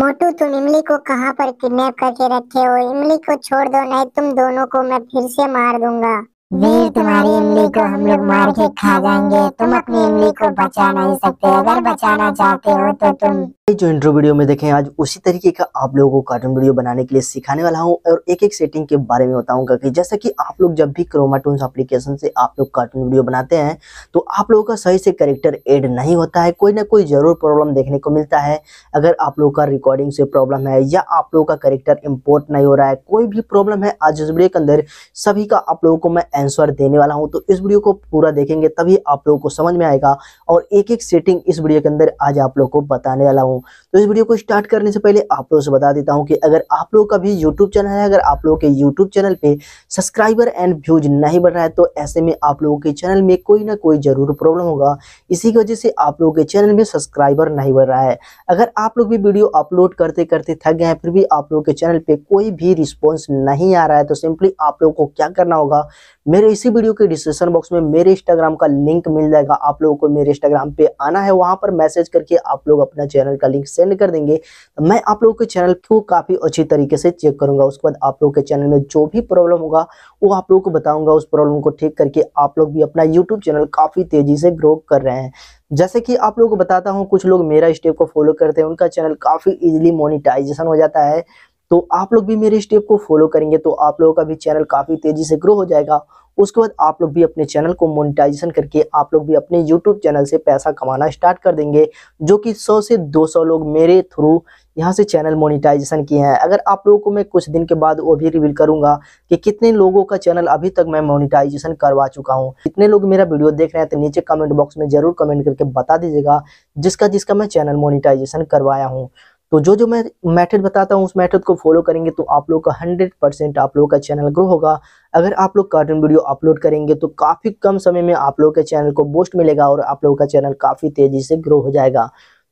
मोटू तुम इमली को कहाँ पर किडनैप करके रखे हो इमली को छोड़ दो नहीं तुम दोनों को मैं फिर से मार दूंगा वीर तुम्हारी इमली को हम लोग मार के खा जाएंगे तुम अपनी इमली को बचा नहीं सकते अगर बचाना चाहते हो तो तुम हमने जो इंट्रो वीडियो में देखे आज उसी तरीके का आप लोगों को कार्टून वीडियो बनाने के लिए सिखाने वाला हूं और एक एक सेटिंग के बारे में बताऊंगा कि जैसा कि आप लोग जब भी क्रोमाटून एप्लीकेशन से आप लोग कार्टून वीडियो बनाते हैं तो आप लोगों का सही से करेक्टर एड नहीं होता है कोई ना कोई ज़रूर प्रॉब्लम देखने को मिलता है अगर आप लोगों का रिकॉर्डिंग से प्रॉब्लम है या आप लोगों का करेक्टर इम्पोर्ट नहीं हो रहा है कोई भी प्रॉब्लम है आज इस वीडियो के अंदर सभी का आप लोगों को मैं आंसर देने वाला हूँ तो इस वीडियो को पूरा देखेंगे तभी आप लोगों को समझ में आएगा और एक एक सेटिंग इस वीडियो के अंदर आज आप लोग को बताने वाला हूँ हूँ तो इस वीडियो को स्टार्ट करने से पहले आप लोगों से बता देता हूँ कि अगर आप लोग का भी यूट्यूब चैनल है अगर आप लोगों के यूट्यूब चैनल पर सब्सक्राइबर एंड व्यूज नहीं बढ़ रहा है तो ऐसे में आप लोगों के चैनल में कोई ना कोई जरूर प्रॉब्लम होगा इसी की वजह से आप लोगों के चैनल में सब्सक्राइबर नहीं बढ़ रहा है अगर आप लोग भी वीडियो अपलोड करते करते थक गए हैं फिर भी आप लोगों के चैनल पर कोई भी रिस्पॉन्स नहीं आ रहा है तो सिंपली आप लोगों को क्या करना होगा मेरे इसी वीडियो के डिस्क्रिप्शन बॉक्स में मेरे इंस्टाग्राम का लिंक मिल जाएगा आप लोगों को मेरे इंस्टाग्राम पे आना है वहां पर मैसेज करके आप लोग अपना चैनल का लिंक सेंड कर देंगे तो मैं आप लोगों के चैनल को काफ़ी अच्छी तरीके से चेक करूंगा उसके बाद आप लोग के चैनल में जो भी प्रॉब्लम होगा वो आप लोग को बताऊंगा उस प्रॉब्लम को ठीक करके आप लोग भी अपना यूट्यूब चैनल काफ़ी तेज़ी से ग्रो कर रहे हैं जैसे कि आप लोगों को बताता हूँ कुछ लोग मेरा स्टेप को फॉलो करते हैं उनका चैनल काफ़ी इजीली मोनिटाइजेशन हो जाता है तो आप लोग भी मेरे स्टेप को फॉलो करेंगे तो आप लोगों का भी चैनल काफ़ी तेज़ी से ग्रो हो जाएगा उसके बाद आप लोग भी अपने चैनल को मोनिटाइजेशन करके आप लोग भी अपने यूट्यूब चैनल से पैसा कमाना स्टार्ट कर देंगे जो कि 100 से 200 लोग मेरे थ्रू यहाँ से चैनल मोनिटाइजेशन किए हैं अगर आप लोगों को मैं कुछ दिन के बाद वो भी रिवील करूंगा कि कितने लोगों का चैनल अभी तक मैं मोनिटाइजेशन करवा चुका हूँ कितने लोग मेरा वीडियो देख रहे हैं तो नीचे कमेंट बॉक्स में जरूर कमेंट करके बता दीजिएगा जिसका जिसका मैं चैनल मोनिटाइजेशन करवाया हूँ तो जो जो मैं मेथड बताता हूँ उस मेथड को फॉलो करेंगे तो आप लोग का हंड्रेड परसेंट आप लोग का चैनल ग्रो होगा अगर आप लोग कार्टून वीडियो अपलोड करेंगे तो काफ़ी कम समय में आप लोग के चैनल को बोस्ट मिलेगा और आप लोगों का चैनल काफ़ी तेज़ी से ग्रो हो जाएगा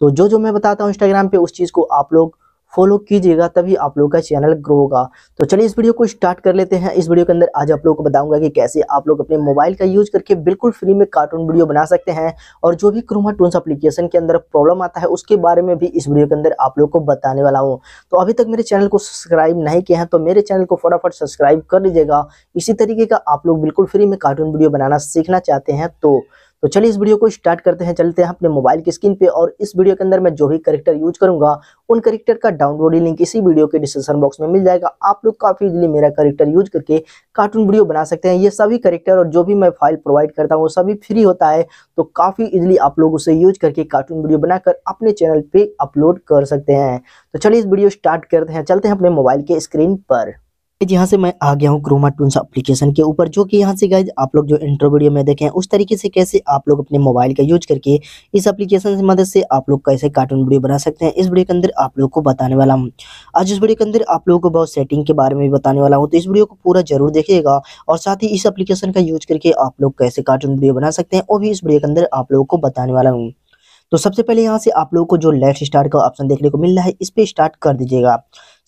तो जो जो मैं बताता हूँ इंस्टाग्राम पे उस चीज़ को आप लोग फॉलो कीजिएगा तभी आप लोग का चैनल ग्रो होगा तो चलिए इस वीडियो को स्टार्ट कर लेते हैं इस वीडियो के अंदर आज आप लोग को बताऊंगा कि कैसे आप लोग अपने मोबाइल का यूज करके बिल्कुल फ्री में कार्टून वीडियो बना सकते हैं और जो भी क्रोमा टून्स अप्लीकेशन के अंदर प्रॉब्लम आता है उसके बारे में भी इस वीडियो के अंदर आप लोग को बताने वाला हूँ तो अभी तक मेरे चैनल को सब्सक्राइब नहीं किया है तो मेरे चैनल को फटाफट सब्सक्राइब कर लीजिएगा इसी तरीके का आप लोग बिल्कुल फ्री में कार्टून वीडियो बनाना सीखना चाहते हैं तो तो चलिए इस वीडियो को स्टार्ट करते हैं चलते हैं अपने मोबाइल की स्क्रीन पे और इस वीडियो के अंदर मैं जो भी करेक्टर यूज करूंगा उन करेक्टर का डाउनलोड लिंक इसी वीडियो के डिस्क्रिप्शन बॉक्स में मिल जाएगा आप लोग काफी इजिली मेरा करेक्टर यूज करके कार्टून वीडियो बना सकते हैं ये सभी करेक्टर और जो भी मैं फाइल प्रोवाइड करता हूँ वो सभी फ्री होता है तो काफी इजिली आप लोग उसे यूज करके कार्टून वीडियो बनाकर अपने चैनल पर अपलोड कर सकते हैं तो चलिए इस वीडियो स्टार्ट करते हैं चलते हैं अपने मोबाइल के स्क्रीन पर गाइज यहाँ से मैं आ गया हूँ क्रोमा टून्स एप्लीकेशन के ऊपर जो कि यहाँ से गाइज आप लोग जो इंट्रो वीडियो में देखें उस तरीके से कैसे आप लोग अपने मोबाइल का यूज करके इस एप्लीकेशन की मदद से आप लोग कैसे कार्टून वीडियो बना सकते हैं इस वीडियो के अंदर आप लोग को बताने वाला हूँ आज इस वीडियो के अंदर आप लोगों को बहुत सेटिंग के बारे में भी बताने वाला हूँ तो इस वीडियो को पूरा जरूर देखिएगा और साथ ही इस अपलीकेशन का यूज करके आप लोग कैसे कार्टून वीडियो बना सकते हैं वो भी इस वीडियो के अंदर आप लोगों को बताने वाला हूँ तो सबसे पहले यहाँ से आप लोगों को जो लेफ्ट स्टार्ट का ऑप्शन देखने को मिल रहा है इस पर स्टार्ट कर दीजिएगा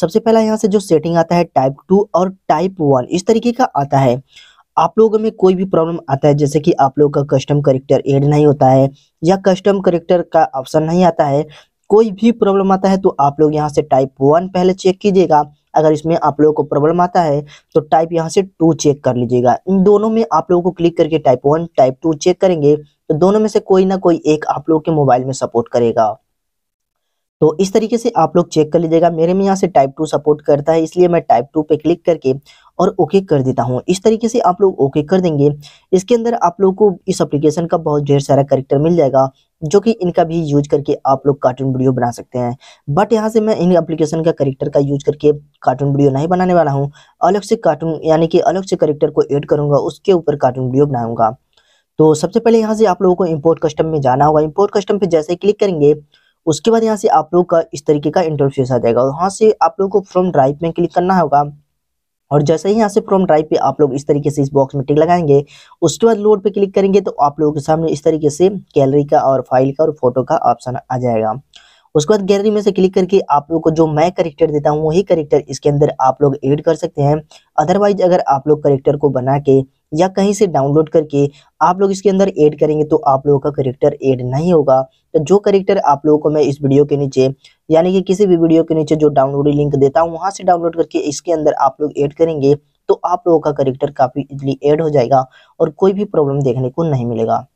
सबसे पहला यहाँ से जो सेटिंग आता है टाइप टू और टाइप वन इस तरीके का आता है आप लोगों में कोई भी प्रॉब्लम आता है जैसे कि आप लोगों का कस्टम करेक्टर एड नहीं होता है या कस्टम करेक्टर का ऑप्शन नहीं आता है कोई भी प्रॉब्लम आता है तो आप लोग यहाँ से टाइप वन पहले चेक कीजिएगा अगर इसमें आप लोगों को प्रॉब्लम आता है तो टाइप यहाँ से टू चेक कर लीजिएगा इन दोनों में आप लोगों को क्लिक करके type one type two check करेंगे तो दोनों में से कोई ना कोई एक आप लोगों के मोबाइल में सपोर्ट करेगा तो इस तरीके से आप लोग चेक कर लीजिएगा मेरे में यहाँ से टाइप टू सपोर्ट करता है इसलिए मैं टाइप टू पे क्लिक करके और ओके कर देता हूँ इस तरीके से आप लोग ओके कर देंगे इसके अंदर आप लोग को इस एप्लीकेशन का बहुत ढेर सारा करेक्टर मिल जाएगा जो कि इनका भी यूज करके आप लोग कार्टून वीडियो बना सकते हैं बट यहाँ से मैं इन एप्लीकेशन का करेक्टर का यूज करके कार्टून वीडियो नहीं बनाने वाला हूँ अलग से कार्टून यानी कि अलग से करेक्टर को एड करूँगा उसके ऊपर कार्टून वीडियो बनाऊँगा तो सबसे पहले यहाँ से आप लोगों को इम्पोर्ट कस्टम में जाना होगा इम्पोर्ट कस्टम पर जैसे क्लिक करेंगे उसके बाद यहाँ से आप लोग का इस तरीके का इंटरव्यूस आ जाएगा वहाँ से आप लोग को फ्रॉम ड्राइव में क्लिक करना होगा और जैसे ही यहाँ से फ्रॉम ड्राइव पे आप लोग इस तरीके से इस बॉक्स में टिक लगाएंगे उसके बाद लोड पे क्लिक करेंगे तो आप लोगों के सामने इस तरीके से गैलरी का और फाइल का और फोटो का ऑप्शन आ जाएगा उसके बाद गैलरी में से क्लिक करके आप लोग को जो मैं करेक्टर देता हूँ वही करेक्टर इसके अंदर आप लोग एड कर सकते हैं अदरवाइज अगर आप लोग करेक्टर को बना के या कहीं से डाउनलोड करके आप लोग इसके अंदर ऐड करेंगे तो आप लोगों का करेक्टर ऐड नहीं होगा तो जो करेक्टर आप लोगों को मैं इस वीडियो के नीचे यानी कि किसी भी वीडियो के नीचे जो डाउनलोड लिंक देता हूँ वहाँ से डाउनलोड करके इसके अंदर आप लोग ऐड करेंगे तो आप लोगों का करेक्टर काफ़ी इजली एड हो जाएगा और कोई भी प्रॉब्लम देखने को नहीं मिलेगा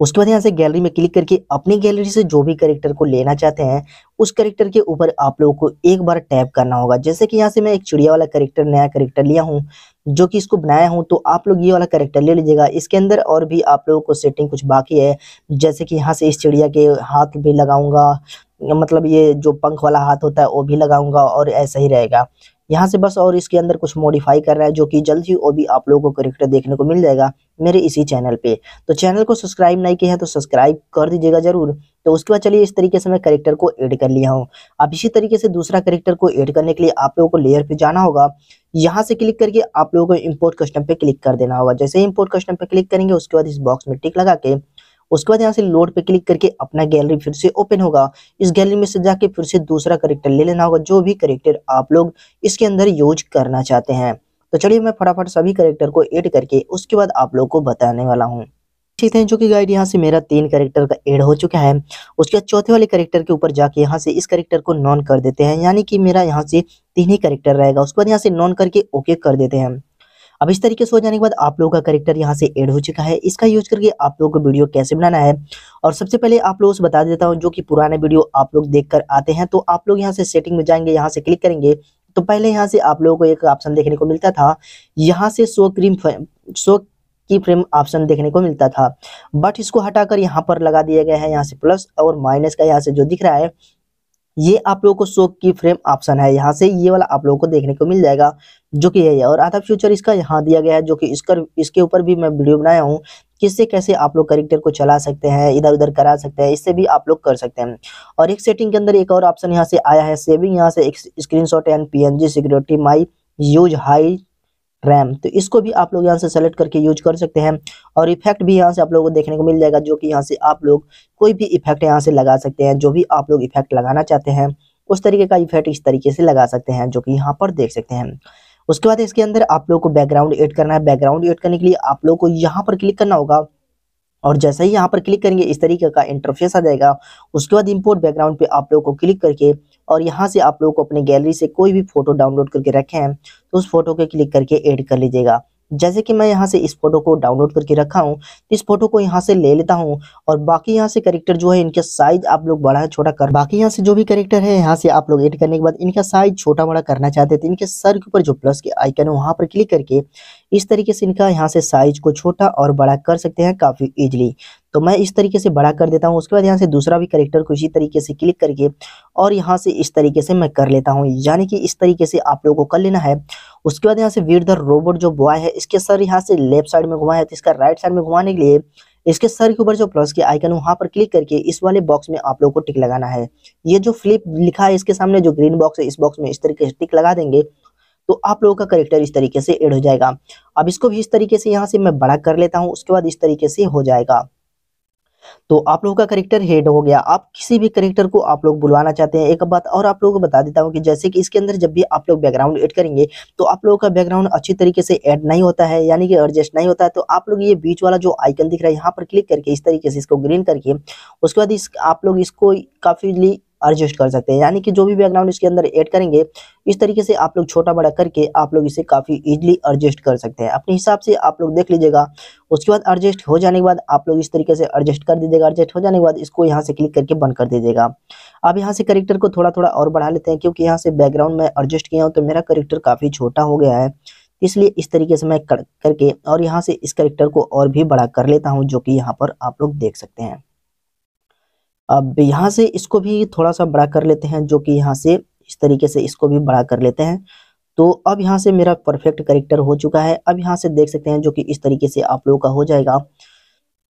उसके बाद यहाँ से गैलरी में क्लिक करके अपनी गैलरी से जो भी करेक्टर को लेना चाहते हैं उस करेक्टर के ऊपर आप लोगों को एक बार टैप करना होगा जैसे कि यहाँ से मैं एक चिड़िया वाला करेक्टर नया करेक्टर लिया हूँ जो कि इसको बनाया हूँ तो आप लोग ये वाला करेक्टर ले लीजिएगा इसके अंदर और भी आप लोगों को सेटिंग कुछ बाकी है जैसे कि यहाँ से इस चिड़िया के हाथ भी लगाऊंगा मतलब ये जो पंख वाला हाथ होता है वो भी लगाऊंगा और ऐसा ही रहेगा यहाँ से बस और इसके अंदर कुछ मॉडिफाई कर रहा है जो कि जल्द ही वो भी आप लोगों को करेक्टर देखने को मिल जाएगा मेरे इसी चैनल पे तो चैनल को सब्सक्राइब नहीं किया है तो सब्सक्राइब कर दीजिएगा जरूर तो उसके बाद चलिए इस तरीके से मैं करेक्टर को ऐड कर लिया हूँ अब इसी तरीके से दूसरा करेक्टर को ऐड करने के लिए आप लोगों को लेयर पे जाना होगा यहाँ से क्लिक करके आप लोगों को इम्पोर्ट कस्टम पे क्लिक कर देना होगा जैसे ही इम्पोर्ट कस्टम पे क्लिक करेंगे उसके बाद इस बॉक्स में टिक लगा के उसके बाद यहाँ से लोड पे क्लिक करके अपना गैलरी फिर से ओपन होगा इस गैलरी में से जाके फिर से दूसरा करेक्टर ले लेना होगा जो भी करेक्टर आप लोग इसके अंदर यूज करना चाहते हैं तो चलिए मैं फटाफट सभी करेक्टर को एड करके उसके बाद आप लोग को बताने वाला हूँ ठीक है जो कि गाइड यहाँ से मेरा तीन करेक्टर का एड हो चुका है उसके बाद चौथे वाले करेक्टर के ऊपर जाके यहाँ से इस करेक्टर को नॉन कर देते हैं यानी कि मेरा यहाँ से तीन ही करेक्टर रहेगा उसके बाद यहाँ से नॉन करके ओके कर देते हैं अब इस तरीके से हो जाने के बाद आप लोगों का करेक्टर यहाँ से एड हो चुका है इसका यूज करके आप लोगों को वीडियो कैसे बनाना है और सबसे पहले आप लोगों से बता देता हूँ जो कि पुराने वीडियो आप लोग देख आते हैं तो आप लोग यहाँ से सेटिंग में जाएंगे यहाँ से क्लिक करेंगे तो पहले यहाँ से आप लोगों को एक ऑप्शन देखने को मिलता था यहाँ से सो क्रीम सो की फ्रेम ऑप्शन देखने को मिलता था बट इसको हटाकर यहाँ पर लगा दिया गया है यहाँ से प्लस और माइनस का यहाँ से जो दिख रहा है ये आप लोगों को शो की फ्रेम ऑप्शन है यहाँ से ये वाला आप लोगों को देखने को मिल जाएगा जो कि यही है और आधा फ्यूचर इसका यहाँ दिया गया है जो कि इसकर इसके ऊपर भी मैं वीडियो बनाया हूँ किससे कैसे आप लोग करेक्टर को चला सकते हैं इधर उधर करा सकते हैं इससे भी आप लोग कर सकते हैं और एक सेटिंग के अंदर एक और ऑप्शन यहाँ से आया है सेविंग यहाँ से screenshot and P security may use high RAM तो इसको भी आप लोग यहाँ से सेलेक्ट करके यूज कर सकते हैं और इफेक्ट भी यहाँ से आप लोगों को देखने को मिल जाएगा जो कि यहाँ से आप लोग कोई भी इफेक्ट यहाँ से लगा सकते हैं जो भी आप लोग इफेक्ट लगाना चाहते हैं उस तरीके का इफेक्ट इस तरीके से लगा सकते हैं जो कि यहाँ पर देख सकते हैं उसके बाद इसके अंदर आप लोग को बैकग्राउंड एड करना है बैकग्राउंड एड करने के लिए आप लोग को यहाँ पर क्लिक करना होगा और जैसे ही यहाँ पर क्लिक करेंगे इस तरीके का इंटरफेस आ जाएगा उसके बाद इंपोर्ट बैकग्राउंड पे आप लोग को क्लिक करके और यहाँ से आप लोग को अपने गैलरी से कोई भी फोटो डाउनलोड करके रखे हैं तो उस फोटो को क्लिक करके ऐड कर लीजिएगा जैसे कि मैं यहाँ से इस फोटो को डाउनलोड करके रखा हूँ तो इस फोटो को यहाँ से ले लेता हूँ और बाकी यहाँ से करेक्टर जो है इनका साइज आप लोग बड़ा है छोटा कर बाकी यहाँ से जो भी करेक्टर है यहाँ से आप लोग एड करने के बाद इनका साइज छोटा बड़ा करना चाहते थे तो इनके सर के ऊपर जो प्लस के आइकन है वहाँ पर क्लिक करके इस तरीके से इनका यहाँ से साइज को छोटा और बड़ा कर सकते हैं काफ़ी ईजिली तो मैं इस तरीके से बड़ा कर देता हूँ उसके बाद यहाँ से दूसरा भी करेक्टर को इसी तरीके से क्लिक करके और यहाँ से इस तरीके से मैं कर लेता हूँ यानी कि इस तरीके से आप लोगों को कर लेना है उसके बाद यहाँ से वीर द रोबोट जो बॉय है इसके सर यहाँ से लेफ्ट साइड में घुमा है तो इसका राइट साइड में घुमाने के लिए इसके सर के ऊपर जो प्लस के आइकन वहां पर क्लिक करके इस वाले बॉक्स में आप लोगों को टिक लगाना है ये जो फ्लिप लिखा है इसके सामने जो ग्रीन बॉक्स है इस बॉक्स में इस तरीके से टिक लगा देंगे तो आप लोगों का करेक्टर इस तरीके से एड हो जाएगा अब इसको भी इस तरीके से यहाँ से मैं बड़ा कर लेता हूँ उसके बाद इस तरीके से हो जाएगा तो आप लोगों का करेक्टर हेड हो गया आप किसी भी करेक्टर को आप लोग बुलवाना चाहते हैं एक बात और आप लोगों को बता देता हूँ कि जैसे कि इसके अंदर जब भी आप लोग बैकग्राउंड ऐड करेंगे तो आप लोगों का बैकग्राउंड अच्छी तरीके से ऐड नहीं होता है यानी कि एडजस्ट नहीं होता है तो आप लोग ये बीच वाला जो आइकन दिख रहा है यहाँ पर क्लिक करके इस तरीके से इसको ग्रीन करके उसके बाद इस आप लोग इसको काफ़ी एडजस्ट कर सकते हैं यानी कि जो भी बैकग्राउंड इसके अंदर ऐड करेंगे इस तरीके से आप लोग छोटा बड़ा करके आप लोग इसे काफ़ी इजीली एडजस्ट कर सकते हैं अपने हिसाब से आप लोग देख लीजिएगा उसके बाद एडजस्ट हो जाने के बाद आप लोग इस तरीके से एडजस्ट कर दीजिएगा एडजस्ट हो जाने के बाद इसको यहाँ से क्लिक करके बंद कर दीजिएगा अब यहाँ से करेक्टर को थोड़ा थोड़ा और बढ़ा लेते हैं क्योंकि यहाँ से बैकग्राउंड में एडजस्ट किया हूँ तो मेरा करेक्टर काफ़ी छोटा हो गया है इसलिए इस तरीके से मैं कर, करके और यहाँ से इस करेक्टर को और भी बड़ा कर लेता हूँ जो कि यहाँ पर आप लोग देख सकते हैं अब यहाँ से इसको भी थोड़ा सा बड़ा कर लेते हैं जो कि यहाँ से इस तरीके से इसको भी बड़ा कर लेते हैं तो अब यहाँ से मेरा परफेक्ट करेक्टर हो चुका है अब यहाँ से देख सकते हैं जो कि इस तरीके से आप लोगों का हो जाएगा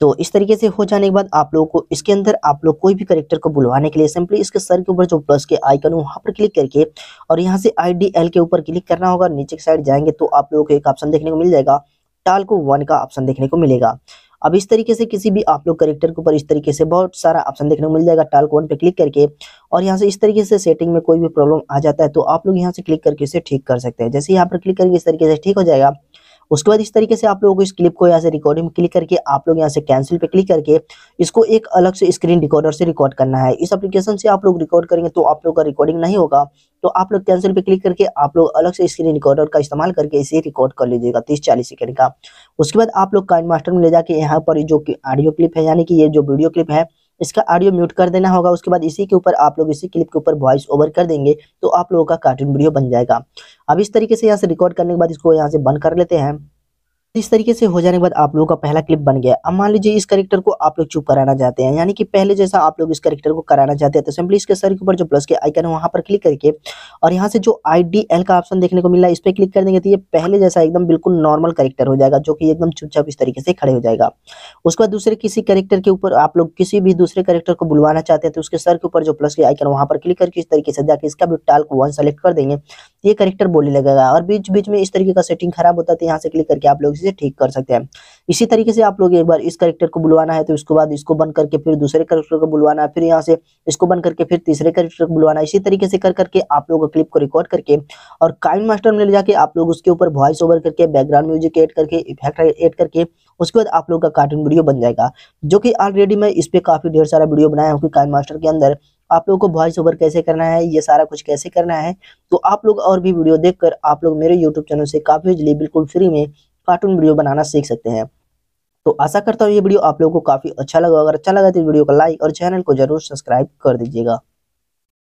तो इस तरीके से हो जाने के बाद आप लोगों को इसके अंदर आप लोग कोई भी करेक्टर को बुलवाने के लिए सिंपली इसके सर के ऊपर जो प्लस के आइकन वहाँ पर क्लिक करके और यहाँ से आई के ऊपर क्लिक करना होगा नीचे की साइड जाएंगे तो आप लोगों को एक ऑप्शन देखने को मिल जाएगा टाल को वन का ऑप्शन देखने को मिलेगा अब इस तरीके से किसी भी आप लोग करेक्टर के ऊपर इस तरीके से बहुत सारा ऑप्शन देखने को मिल जाएगा टाल्क वन पे क्लिक करके और यहाँ से इस तरीके से सेटिंग में कोई भी प्रॉब्लम आ जाता है तो आप लोग यहाँ से क्लिक करके इसे ठीक कर सकते हैं जैसे यहाँ पर क्लिक करके इस तरीके से ठीक हो जाएगा उसके बाद इस तरीके से आप लोगों को इस क्लिप को यहाँ से रिकॉर्डिंग में क्लिक करके आप लोग यहाँ से कैंसिल पे क्लिक करके इसको एक अलग से स्क्रीन रिकॉर्डर से रिकॉर्ड करना है इस एप्लीकेशन से आप लोग रिकॉर्ड करेंगे तो आप लोग का रिकॉर्डिंग नहीं होगा तो आप लोग कैंसिल पे क्लिक करके आप लोग अलग से स्क्रीन रिकॉर्डर का इस्तेमाल करके इसे रिकॉर्ड कर लीजिएगा तीस चालीस सेकेंड का उसके बाद आप लोग काइन मास्टर में ले जाके यहाँ पर जो ऑडियो क्लिप है यानी कि ये जो वीडियो क्लिप है इसका ऑडियो म्यूट कर देना होगा उसके बाद इसी के ऊपर आप लोग इसी क्लिप के ऊपर वॉइस ओवर कर देंगे तो आप लोगों का कार्टून वीडियो बन जाएगा अब इस तरीके से यहाँ से रिकॉर्ड करने के बाद इसको यहाँ से बंद कर लेते हैं इस तरीके से हो जाने के बाद आप लोगों का पहला क्लिप बन गया अब मान लीजिए इस करेक्टर को आप लोग चुप कराना चाहते हैं यानी कि पहले जैसा आप लोग इस करेक्टर को कराना चाहते हैं तो सिंपली इसके सर के ऊपर जो प्लस के आइकन है वहाँ पर क्लिक करके और यहाँ से जो आई का ऑप्शन देखने को मिला है इस पर क्लिक कर देंगे तो ये पहले जैसा एकदम बिल्कुल नॉर्मल करेक्टर हो जाएगा जो कि एकदम चुपचाप इस तरीके से खड़े हो जाएगा उसके बाद दूसरे किसी करेक्टर के ऊपर आप लोग किसी भी दूसरे करेक्टर को बुलवाना चाहते हैं तो उसके सर के ऊपर जो प्लस के आइकन वहाँ पर क्लिक करके इस तरीके से जाकर इसका भी टाल को वन सेलेक्ट कर देंगे ये करेक्टर बोलने लगेगा और बीच बीच में इस तरीके का सेटिंग खराब होता है तो यहाँ से क्लिक करके आप लोग इसे ठीक कर सकते हैं इसी तरीके से आप लोग एक बार इस करेक्टर को बुलवाना है तो उसके बाद इसको बंद करके फिर दूसरे करेक्टर को बुलवाना है फिर यहाँ से इसको बंद करके फिर तीसरे करेक्टर को बुलवाना इसी तरीके से कर करके आप लोग क्लिप को रिकॉर्ड करके और काइन मास्टर में ले जाके आप लोग उसके ऊपर वॉइस ओवर करके बैकग्राउंड म्यूजिक एड करके इफेक्ट एड करके उसके बाद आप लोग का कार्टून वीडियो बन जाएगा जो कि ऑलरेडी मैं इस पर काफ़ी ढेर सारा वीडियो बनाया हूँ काइन मास्टर के अंदर आप लोग को वॉइस ओवर कैसे करना है ये सारा कुछ कैसे करना है तो आप लोग और भी वीडियो देखकर आप लोग मेरे यूट्यूब चैनल से काफ़ी जल्दी बिल्कुल फ्री में कार्टून वीडियो बनाना सीख सकते हैं तो आशा करता हूँ ये वीडियो आप लोगों को काफ़ी अच्छा लगा अगर अच्छा लगा तो वीडियो को लाइक और चैनल को जरूर सब्सक्राइब कर दीजिएगा